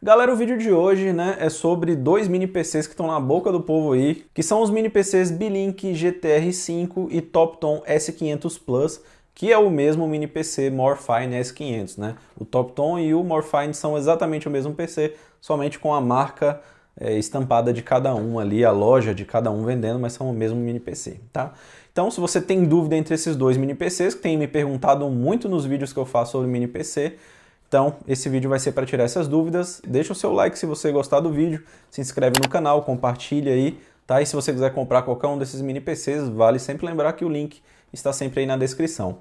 Galera, o vídeo de hoje né, é sobre dois mini PCs que estão na boca do povo aí, que são os mini PCs Bilink GTR5 e Topton S500 Plus, que é o mesmo mini PC Morphine S500, né? O Topton e o Morphine são exatamente o mesmo PC, somente com a marca é, estampada de cada um ali, a loja de cada um vendendo, mas são o mesmo mini PC, tá? Então, se você tem dúvida entre esses dois mini PCs, que tem me perguntado muito nos vídeos que eu faço sobre mini PC, então, esse vídeo vai ser para tirar essas dúvidas. Deixa o seu like se você gostar do vídeo, se inscreve no canal, compartilha aí, tá? E se você quiser comprar qualquer um desses mini PCs, vale sempre lembrar que o link está sempre aí na descrição.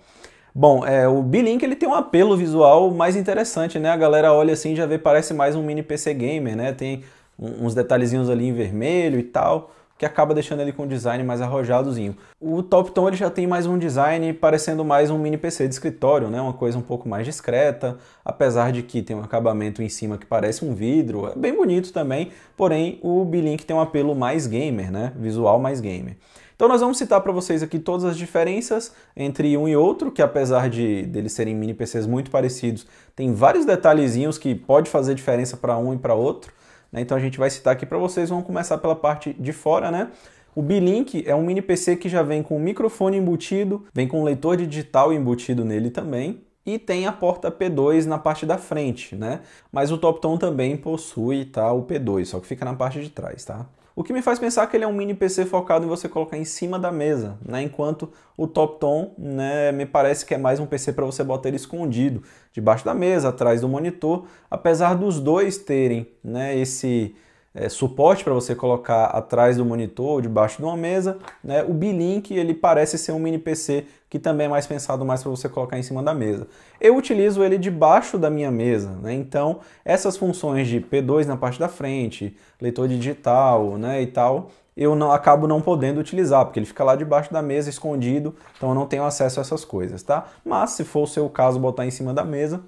Bom, é, o B-Link ele tem um apelo visual mais interessante, né? A galera olha assim já vê parece mais um mini PC gamer, né? Tem uns detalhezinhos ali em vermelho e tal que acaba deixando ele com um design mais arrojadozinho. O Top Tom ele já tem mais um design parecendo mais um mini PC de escritório, né? Uma coisa um pouco mais discreta, apesar de que tem um acabamento em cima que parece um vidro, é bem bonito também, porém o Bilink tem um apelo mais gamer, né? Visual mais gamer. Então nós vamos citar para vocês aqui todas as diferenças entre um e outro, que apesar de deles serem mini PCs muito parecidos, tem vários detalhezinhos que pode fazer diferença para um e para outro. Né? Então a gente vai citar aqui para vocês, vamos começar pela parte de fora, né? O Bilink é um mini PC que já vem com microfone embutido, vem com leitor de digital embutido nele também, e tem a porta P2 na parte da frente, né? Mas o Topton também possui tá, o P2, só que fica na parte de trás, tá? O que me faz pensar que ele é um mini PC focado em você colocar em cima da mesa, né? enquanto o Top Tom né, me parece que é mais um PC para você botar ele escondido, debaixo da mesa, atrás do monitor, apesar dos dois terem né, esse é, suporte para você colocar atrás do monitor ou debaixo de uma mesa. Né? O b ele parece ser um mini PC que também é mais pensado mais para você colocar em cima da mesa. Eu utilizo ele debaixo da minha mesa, né? então essas funções de P2 na parte da frente, leitor digital né, e tal, eu não, acabo não podendo utilizar, porque ele fica lá debaixo da mesa escondido, então eu não tenho acesso a essas coisas, tá? Mas se for o seu caso botar em cima da mesa,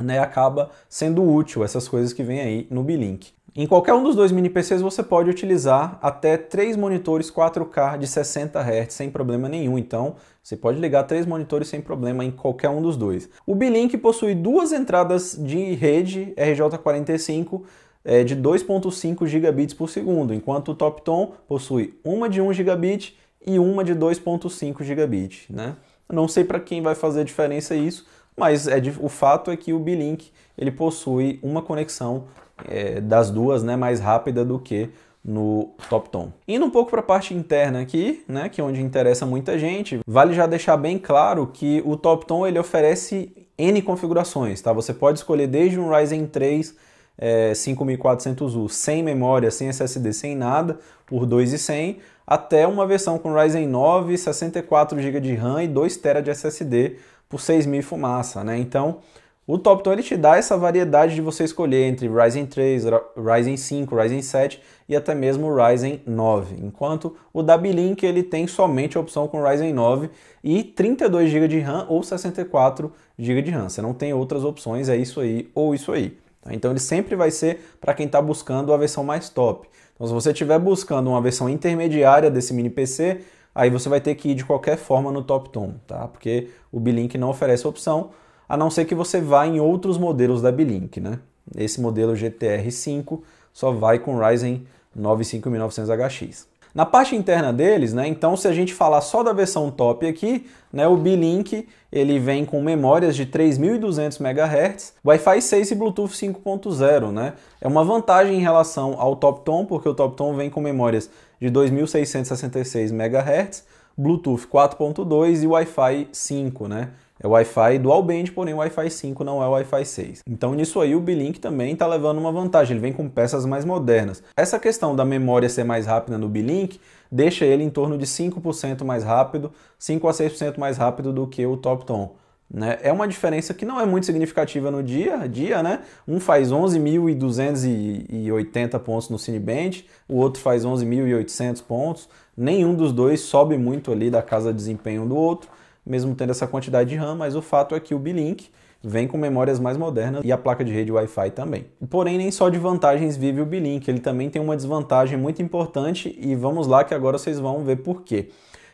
né, acaba sendo útil essas coisas que vem aí no Bilink. Em qualquer um dos dois mini PCs você pode utilizar até três monitores 4K de 60 Hz sem problema nenhum, então você pode ligar três monitores sem problema em qualquer um dos dois. O Bilink possui duas entradas de rede RJ45 é, eh, de 2.5 gigabits por segundo, enquanto o TopTon possui uma de 1 gigabit e uma de 2.5 gigabit, né? Não sei para quem vai fazer diferença isso, mas é de, o fato é que o Bilink ele possui uma conexão é, das duas né, mais rápida do que no Top Tom. Indo um pouco para a parte interna aqui, né, que é onde interessa muita gente, vale já deixar bem claro que o Top Tom ele oferece N configurações, tá? Você pode escolher desde um Ryzen 3 é, 5400U sem memória, sem SSD, sem nada, por 2,100, até uma versão com Ryzen 9, 64 GB de RAM e 2 TB de SSD por 6.000 fumaça, né? Então, o TopTon ele te dá essa variedade de você escolher entre Ryzen 3, Ryzen 5, Ryzen 7 e até mesmo Ryzen 9, enquanto o da Bilink ele tem somente a opção com Ryzen 9 e 32 GB de RAM ou 64 GB de RAM. Você não tem outras opções, é isso aí ou isso aí. Tá? Então ele sempre vai ser para quem está buscando a versão mais top. Então se você estiver buscando uma versão intermediária desse mini PC, aí você vai ter que ir de qualquer forma no TopTon, tá? Porque o Bilink não oferece opção a não ser que você vá em outros modelos da Bilink, né? Esse modelo GTR5 só vai com Ryzen 9 5900HX. Na parte interna deles, né, então se a gente falar só da versão top aqui, né, o B-Link ele vem com memórias de 3.200 MHz, Wi-Fi 6 e Bluetooth 5.0, né? É uma vantagem em relação ao TopTon, porque o TopTon vem com memórias de 2.666 MHz, Bluetooth 4.2 e Wi-Fi 5, né? É Wi-Fi dual band, porém Wi-Fi 5 não é Wi-Fi 6. Então nisso aí o Bilink também está levando uma vantagem, ele vem com peças mais modernas. Essa questão da memória ser mais rápida no Bilink deixa ele em torno de 5% mais rápido, 5 a 6% mais rápido do que o TopTon. Né? É uma diferença que não é muito significativa no dia a dia, né? Um faz 11.280 pontos no Cinebench, o outro faz 11.800 pontos. Nenhum dos dois sobe muito ali da casa de desempenho do outro mesmo tendo essa quantidade de RAM, mas o fato é que o Bilink vem com memórias mais modernas e a placa de rede Wi-Fi também. Porém, nem só de vantagens vive o Bilink, ele também tem uma desvantagem muito importante e vamos lá que agora vocês vão ver por quê.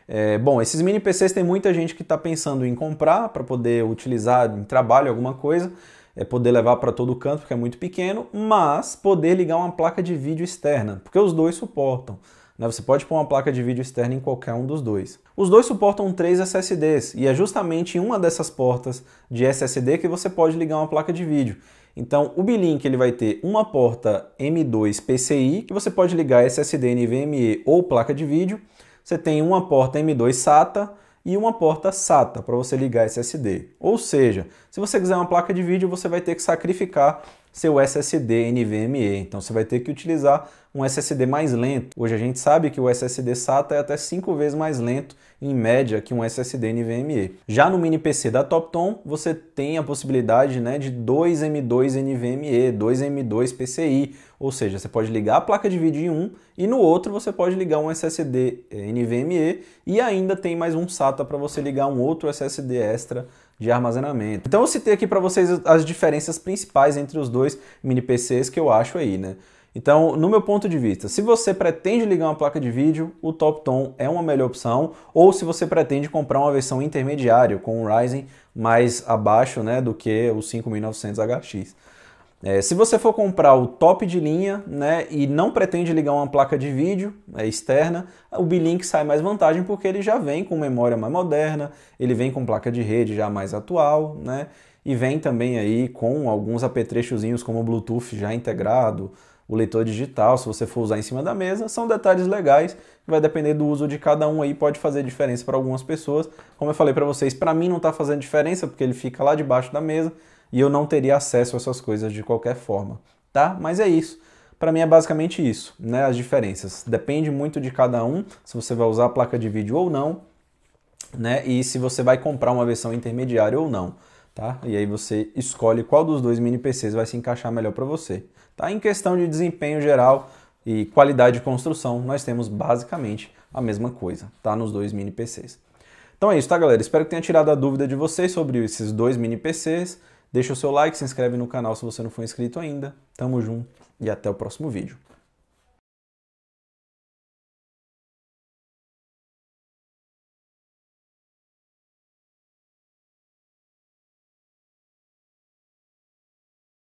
É, bom, esses mini PCs tem muita gente que está pensando em comprar para poder utilizar em trabalho alguma coisa, é poder levar para todo canto porque é muito pequeno, mas poder ligar uma placa de vídeo externa, porque os dois suportam. Né? Você pode pôr uma placa de vídeo externa em qualquer um dos dois. Os dois suportam três SSDs e é justamente em uma dessas portas de SSD que você pode ligar uma placa de vídeo. Então, o Bilink ele vai ter uma porta M2 PCI que você pode ligar SSD, NVMe ou placa de vídeo. Você tem uma porta M2 SATA e uma porta SATA para você ligar SSD. Ou seja, se você quiser uma placa de vídeo, você vai ter que sacrificar seu SSD NVMe. Então você vai ter que utilizar um SSD mais lento. Hoje a gente sabe que o SSD SATA é até 5 vezes mais lento em média que um SSD NVMe. Já no mini PC da TopTon, você tem a possibilidade né, de 2 M2 NVMe, 2 M2 PCI, ou seja, você pode ligar a placa de vídeo em um e no outro você pode ligar um SSD eh, NVMe e ainda tem mais um SATA para você ligar um outro SSD extra de armazenamento. Então eu citei aqui para vocês as diferenças principais entre os dois mini PCs que eu acho aí, né? Então, no meu ponto de vista, se você pretende ligar uma placa de vídeo, o Tom é uma melhor opção, ou se você pretende comprar uma versão intermediária com um Ryzen mais abaixo, né, do que o 5900 HX. É, se você for comprar o top de linha né, e não pretende ligar uma placa de vídeo é, externa, o Bilink sai mais vantagem porque ele já vem com memória mais moderna, ele vem com placa de rede já mais atual, né, e vem também aí com alguns apetrechozinhos como o Bluetooth já integrado, o leitor digital, se você for usar em cima da mesa, são detalhes legais, vai depender do uso de cada um aí, pode fazer diferença para algumas pessoas. Como eu falei para vocês, para mim não está fazendo diferença porque ele fica lá debaixo da mesa, e eu não teria acesso a essas coisas de qualquer forma, tá? Mas é isso. Para mim é basicamente isso, né? As diferenças. Depende muito de cada um, se você vai usar a placa de vídeo ou não, né? E se você vai comprar uma versão intermediária ou não, tá? E aí você escolhe qual dos dois mini PCs vai se encaixar melhor para você, tá? Em questão de desempenho geral e qualidade de construção, nós temos basicamente a mesma coisa, tá? Nos dois mini PCs. Então é isso, tá, galera? Espero que tenha tirado a dúvida de vocês sobre esses dois mini PCs Deixa o seu like, se inscreve no canal se você não for inscrito ainda. Tamo junto e até o próximo vídeo.